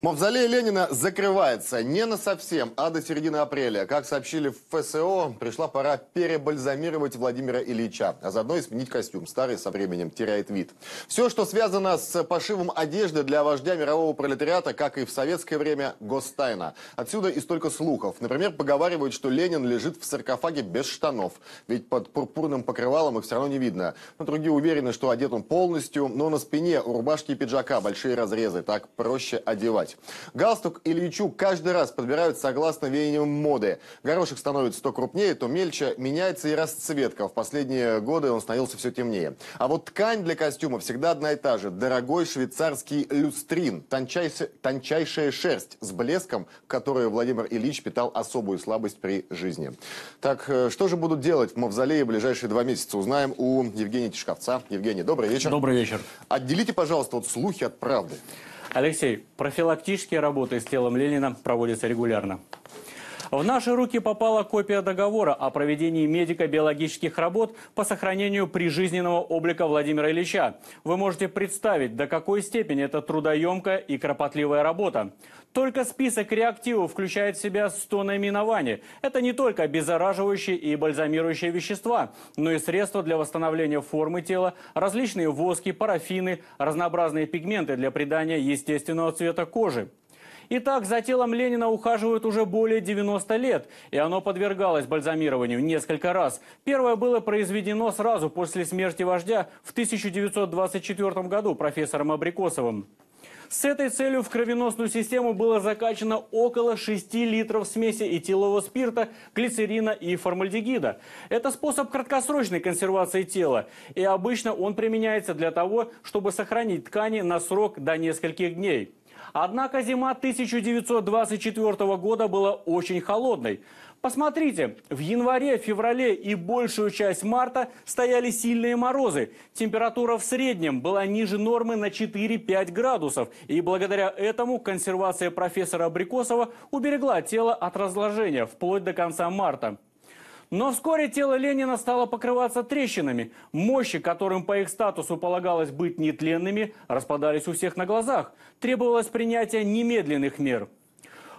Мавзолей Ленина закрывается не на совсем, а до середины апреля. Как сообщили в ФСО, пришла пора перебальзамировать Владимира Ильича, а заодно и сменить костюм. Старый со временем теряет вид. Все, что связано с пошивом одежды для вождя мирового пролетариата, как и в советское время, гостайна. Отсюда и столько слухов. Например, поговаривают, что Ленин лежит в саркофаге без штанов, ведь под пурпурным покрывалом их все равно не видно. Но другие уверены, что одет он полностью, но на спине у рубашки и пиджака большие разрезы, так проще одевать покупать. Галстук Ильичу каждый раз подбирают согласно веяниям моды. Горошек становится то крупнее, то мельче, меняется и расцветка. В последние годы он становился все темнее. А вот ткань для костюма всегда одна и та же. Дорогой швейцарский люстрин, тончайшая, тончайшая шерсть с блеском, которую Владимир Ильич питал особую слабость при жизни. Так, э, что же будут делать в Мавзолее в ближайшие два месяца, узнаем у Евгения Тишковца. Евгений, добрый вечер. Добрый вечер. Отделите, пожалуйста, вот слухи от правды. Алексей, профилактические работы с телом Ленина проводятся регулярно. В наши руки попала копия договора о проведении медико-биологических работ по сохранению прижизненного облика Владимира Ильича. Вы можете представить, до какой степени это трудоемкая и кропотливая работа. Только список реактивов включает в себя 100 наименований. Это не только обеззараживающие и бальзамирующие вещества, но и средства для восстановления формы тела, различные воски, парафины, разнообразные пигменты для придания естественного цвета кожи. Итак, за телом Ленина ухаживают уже более 90 лет, и оно подвергалось бальзамированию несколько раз. Первое было произведено сразу после смерти вождя в 1924 году профессором Абрикосовым. С этой целью в кровеносную систему было закачано около 6 литров смеси этилового спирта, глицерина и формальдегида. Это способ краткосрочной консервации тела, и обычно он применяется для того, чтобы сохранить ткани на срок до нескольких дней. Однако зима 1924 года была очень холодной. Посмотрите, в январе, феврале и большую часть марта стояли сильные морозы. Температура в среднем была ниже нормы на 4-5 градусов. И благодаря этому консервация профессора Абрикосова уберегла тело от разложения вплоть до конца марта. Но вскоре тело Ленина стало покрываться трещинами. Мощи, которым по их статусу полагалось быть нетленными, распадались у всех на глазах. Требовалось принятие немедленных мер.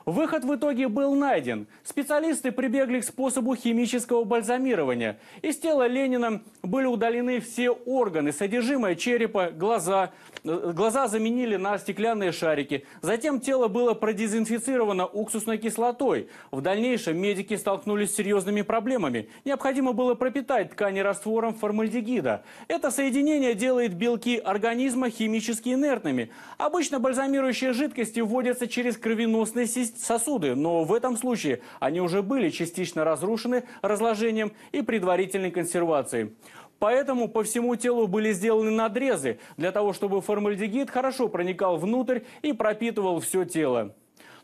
Выход в итоге был найден. Специалисты прибегли к способу химического бальзамирования. Из тела Ленина были удалены все органы, содержимое черепа, глаза. Э, глаза заменили на стеклянные шарики. Затем тело было продезинфицировано уксусной кислотой. В дальнейшем медики столкнулись с серьезными проблемами. Необходимо было пропитать ткани раствором формальдегида. Это соединение делает белки организма химически инертными. Обычно бальзамирующие жидкости вводятся через кровеносные системы сосуды, но в этом случае они уже были частично разрушены разложением и предварительной консервацией. Поэтому по всему телу были сделаны надрезы, для того чтобы формальдегид хорошо проникал внутрь и пропитывал все тело.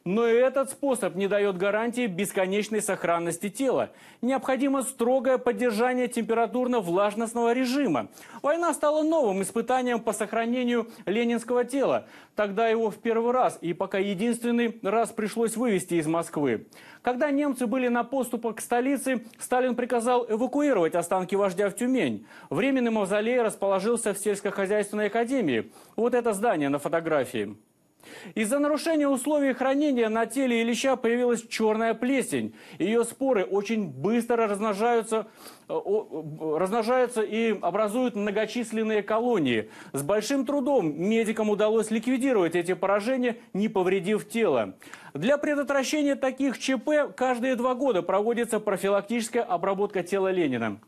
Но и этот способ не дает гарантии бесконечной сохранности тела. Необходимо строгое поддержание температурно-влажностного режима. Война стала новым испытанием по сохранению ленинского тела. Тогда его в первый раз и пока единственный раз пришлось вывести из Москвы. Когда немцы были на поступах к столице, Сталин приказал эвакуировать останки вождя в Тюмень. Временный мавзолей расположился в сельскохозяйственной академии. Вот это здание на фотографии. Из-за нарушения условий хранения на теле Ильича появилась черная плесень. Ее споры очень быстро размножаются, э, э, размножаются и образуют многочисленные колонии. С большим трудом медикам удалось ликвидировать эти поражения, не повредив тело. Для предотвращения таких ЧП каждые два года проводится профилактическая обработка тела Ленина.